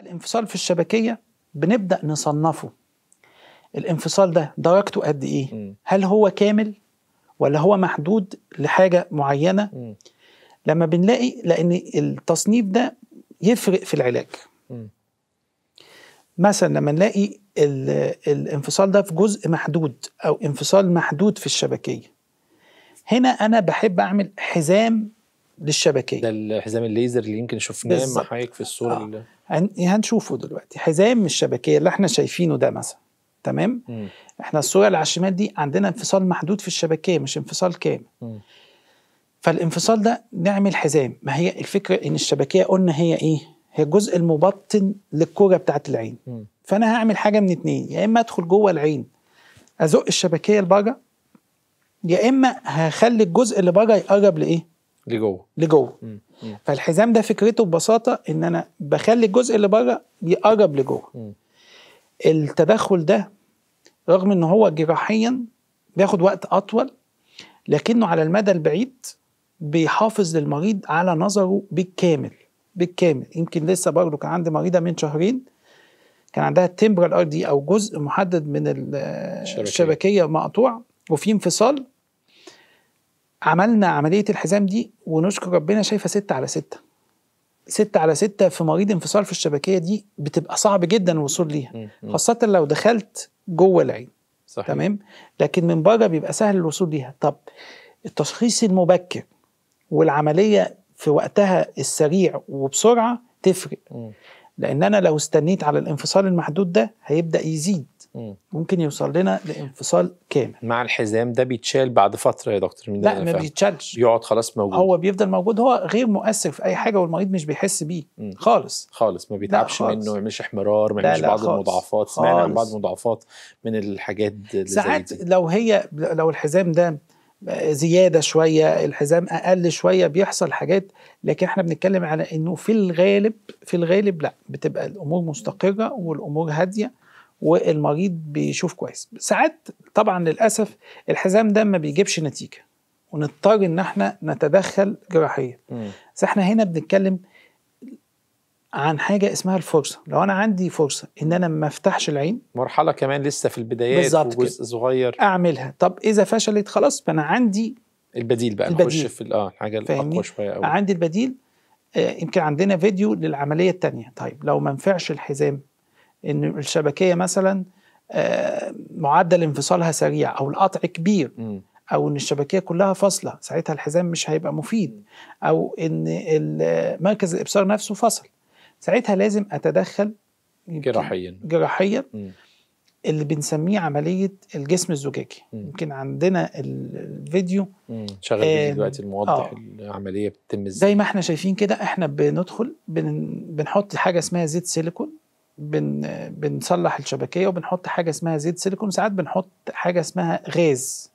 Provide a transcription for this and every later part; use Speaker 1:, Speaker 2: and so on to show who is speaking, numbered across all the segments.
Speaker 1: الانفصال في الشبكية بنبدأ نصنفه الانفصال ده درجته قد إيه م. هل هو كامل ولا هو محدود لحاجة معينة م. لما بنلاقي لأن التصنيف ده يفرق في العلاج م. مثلا لما نلاقي الانفصال ده في جزء محدود أو انفصال محدود في الشبكية هنا أنا بحب أعمل حزام
Speaker 2: للشبكيه ده الحزام الليزر اللي يمكن شفناه مع حضرتك في الصوره
Speaker 1: آه. اللي... هنشوفه دلوقتي حزام الشبكيه اللي احنا شايفينه ده مثلا تمام م. احنا الصوره اللي على الشمال دي عندنا انفصال محدود في الشبكيه مش انفصال كامل م. فالانفصال ده نعمل حزام ما هي الفكره ان الشبكيه قلنا هي ايه هي الجزء المبطن للكوره بتاعه العين م. فانا هعمل حاجه من اتنين يا اما ادخل جوه العين ازق الشبكيه لبره يا اما هخلي الجزء اللي بره يقرب لايه لجوه لجوه فالحزام ده فكرته ببساطه ان انا بخلي الجزء اللي بره يقرب لجوه التدخل ده رغم ان هو جراحيا بياخد وقت اطول لكنه على المدى البعيد بيحافظ للمريض على نظره بالكامل بالكامل يمكن لسه برضه كان عندي مريضه من شهرين كان عندها التمبرال ار دي او جزء محدد من الشبكيه مقطوع وفي انفصال عملنا عمليه الحزام دي ونشكر ربنا شايفه ستة على ستة ستة على ستة في مريض انفصال في الشبكيه دي بتبقى صعب جدا الوصول ليها خاصه لو دخلت جوه العين صحيح. تمام لكن من بره بيبقى سهل الوصول ليها طب التشخيص المبكر والعمليه في وقتها السريع وبسرعه تفرق لان انا لو استنيت على الانفصال المحدود ده هيبدا يزيد ممكن يوصل لنا لانفصال
Speaker 2: كامل مع الحزام ده بيتشال بعد فتره يا دكتور من لا ما بيتشالش يقعد خلاص موجود
Speaker 1: هو بيفضل موجود هو غير مؤثر في اي حاجه والمريض مش بيحس بيه خالص خالص ما بيتعبش منه ما يعملش
Speaker 2: احمرار ما يعملش بعض المضاعفات سمعنا عن بعض المضاعفات من الحاجات اللي ساعات
Speaker 1: دي. لو هي لو الحزام ده زيادة شوية الحزام أقل شوية بيحصل حاجات لكن احنا بنتكلم على أنه في الغالب في الغالب لا بتبقى الأمور مستقرة والأمور هادية والمريض بيشوف كويس ساعات طبعا للاسف الحزام ده ما بيجيبش نتيجه ونضطر ان احنا نتدخل جراحيا بس احنا هنا بنتكلم عن حاجه اسمها الفرصه لو انا عندي فرصه ان انا ما افتحش العين
Speaker 2: مرحله كمان لسه في البدايات وجزء صغير
Speaker 1: اعملها طب اذا فشلت خلاص فانا عندي البديل بقى البديل. نخش في
Speaker 2: اه الحاجه الاقوى شويه قوي
Speaker 1: عندي البديل آه يمكن عندنا فيديو للعمليه الثانيه طيب لو ما نفعش الحزام ان الشبكيه مثلا آه، معدل انفصالها سريع او القطع كبير او ان الشبكيه كلها فاصله ساعتها الحزام مش هيبقى مفيد او ان مركز الابصار نفسه فصل ساعتها لازم اتدخل
Speaker 2: جراحيا
Speaker 1: جراحيا اللي بنسميه عمليه الجسم الزجاجي يمكن عندنا الفيديو
Speaker 2: شغال آه دلوقتي الموضح آه العمليه بتتم ازاي
Speaker 1: زي ما احنا شايفين كده احنا بندخل بن بنحط حاجه اسمها زيت سيليكون بن بنصلح الشبكيه وبنحط حاجه اسمها زيت سيليكون ساعات بنحط حاجه اسمها غاز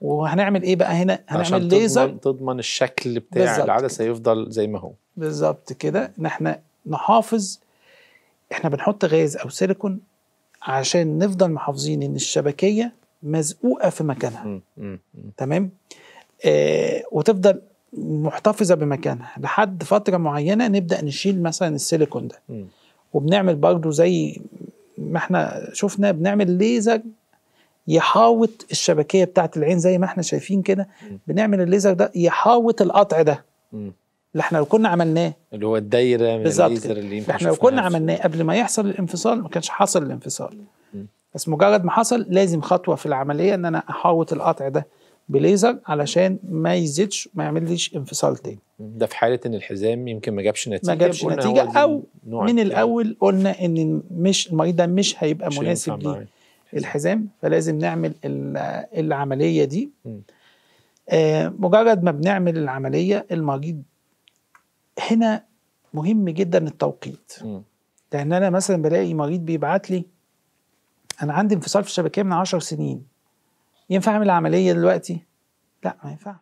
Speaker 1: وهنعمل ايه بقى هنا هنعمل عشان ليزر تضمن,
Speaker 2: تضمن الشكل بتاع العدسه يفضل زي ما هو بالظبط كده
Speaker 1: ان احنا نحافظ احنا بنحط غاز او سيليكون عشان نفضل محافظين ان الشبكيه مزقوقه في مكانها مم. مم. تمام آه وتفضل محتفظه بمكانها لحد فتره معينه نبدا نشيل مثلا السيليكون ده مم. وبنعمل برضه زي ما احنا شفنا بنعمل ليزر يحاوط الشبكيه بتاعت العين زي ما احنا شايفين كده بنعمل الليزر ده يحاوط القطع ده
Speaker 2: اللي
Speaker 1: احنا لو كنا عملناه
Speaker 2: اللي هو الدايره من الليزر اللي يمكن احنا لو كنا عملناه
Speaker 1: قبل ما يحصل الانفصال ما كانش حصل الانفصال بس مجرد ما حصل لازم خطوه في العمليه ان انا احاوط القطع ده بليزر علشان ما يزيدش ما يعملش انفصال تاني
Speaker 2: ده في حاله ان الحزام يمكن ما جابش نتيجه ما جابش نتيجه او من الاول
Speaker 1: قلنا ان مش المريض ده مش هيبقى مش مناسب ليه الحزام فلازم نعمل العمليه دي آه مجرد ما بنعمل العمليه المريض هنا مهم جدا التوقيت لان انا مثلا بلاقي مريض بيبعت لي انا عندي انفصال في الشبكيه من 10 سنين ينفع اعمل العمليه دلوقتي لا ما ينفعش